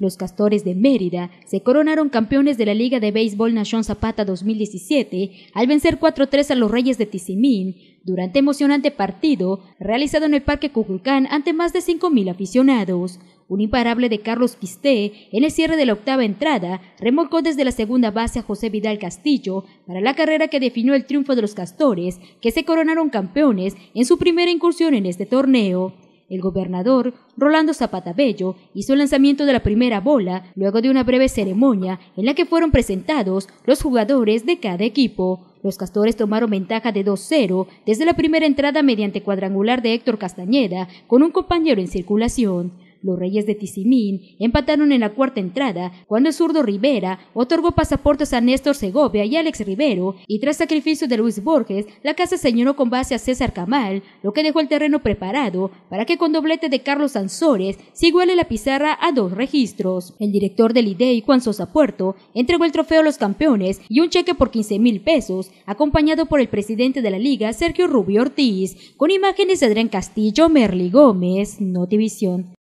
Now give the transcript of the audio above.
Los Castores de Mérida se coronaron campeones de la Liga de Béisbol Nación Zapata 2017 al vencer 4-3 a los Reyes de Tizimín durante emocionante partido realizado en el Parque Cuculcán ante más de 5.000 aficionados. Un imparable de Carlos Pisté en el cierre de la octava entrada remolcó desde la segunda base a José Vidal Castillo para la carrera que definió el triunfo de los Castores, que se coronaron campeones en su primera incursión en este torneo. El gobernador, Rolando Zapata Bello, hizo el lanzamiento de la primera bola luego de una breve ceremonia en la que fueron presentados los jugadores de cada equipo. Los castores tomaron ventaja de 2-0 desde la primera entrada mediante cuadrangular de Héctor Castañeda con un compañero en circulación. Los reyes de Tizimín empataron en la cuarta entrada cuando el zurdo Rivera otorgó pasaportes a Néstor Segovia y Alex Rivero y tras sacrificio de Luis Borges, la casa se señoró con base a César Camal, lo que dejó el terreno preparado para que con doblete de Carlos Ansores se iguale la pizarra a dos registros. El director del IDEI, e Juan Sosa Puerto, entregó el trofeo a los campeones y un cheque por 15 mil pesos, acompañado por el presidente de la liga, Sergio Rubio Ortiz, con imágenes de Adrián Castillo, Merli Gómez, Notivisión.